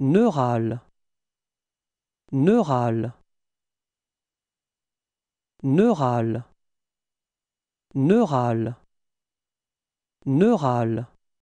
Neural. Neural. Neural. Neural. Neural.